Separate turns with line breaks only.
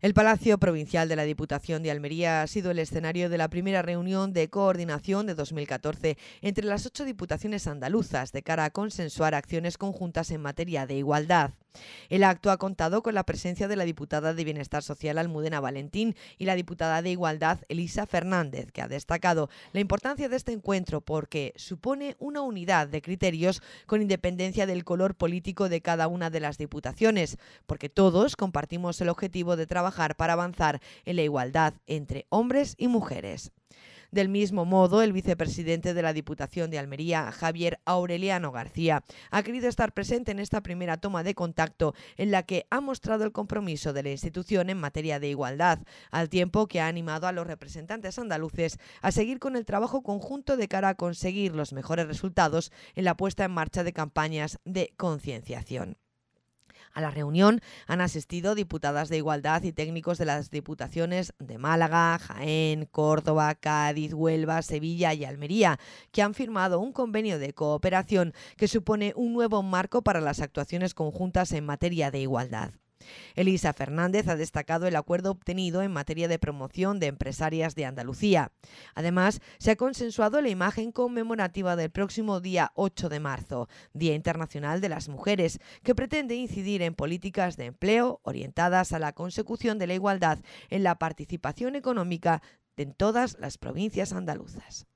El Palacio Provincial de la Diputación de Almería ha sido el escenario de la primera reunión de coordinación de 2014 entre las ocho diputaciones andaluzas de cara a consensuar acciones conjuntas en materia de igualdad. El acto ha contado con la presencia de la diputada de Bienestar Social Almudena Valentín y la diputada de Igualdad Elisa Fernández, que ha destacado la importancia de este encuentro porque supone una unidad de criterios con independencia del color político de cada una de las diputaciones, porque todos compartimos el objetivo de trabajar para avanzar en la igualdad entre hombres y mujeres. Del mismo modo, el vicepresidente de la Diputación de Almería, Javier Aureliano García, ha querido estar presente en esta primera toma de contacto en la que ha mostrado el compromiso de la institución en materia de igualdad, al tiempo que ha animado a los representantes andaluces a seguir con el trabajo conjunto de cara a conseguir los mejores resultados en la puesta en marcha de campañas de concienciación. A la reunión han asistido diputadas de Igualdad y técnicos de las diputaciones de Málaga, Jaén, Córdoba, Cádiz, Huelva, Sevilla y Almería, que han firmado un convenio de cooperación que supone un nuevo marco para las actuaciones conjuntas en materia de igualdad. Elisa Fernández ha destacado el acuerdo obtenido en materia de promoción de empresarias de Andalucía. Además, se ha consensuado la imagen conmemorativa del próximo día 8 de marzo, Día Internacional de las Mujeres, que pretende incidir en políticas de empleo orientadas a la consecución de la igualdad en la participación económica en todas las provincias andaluzas.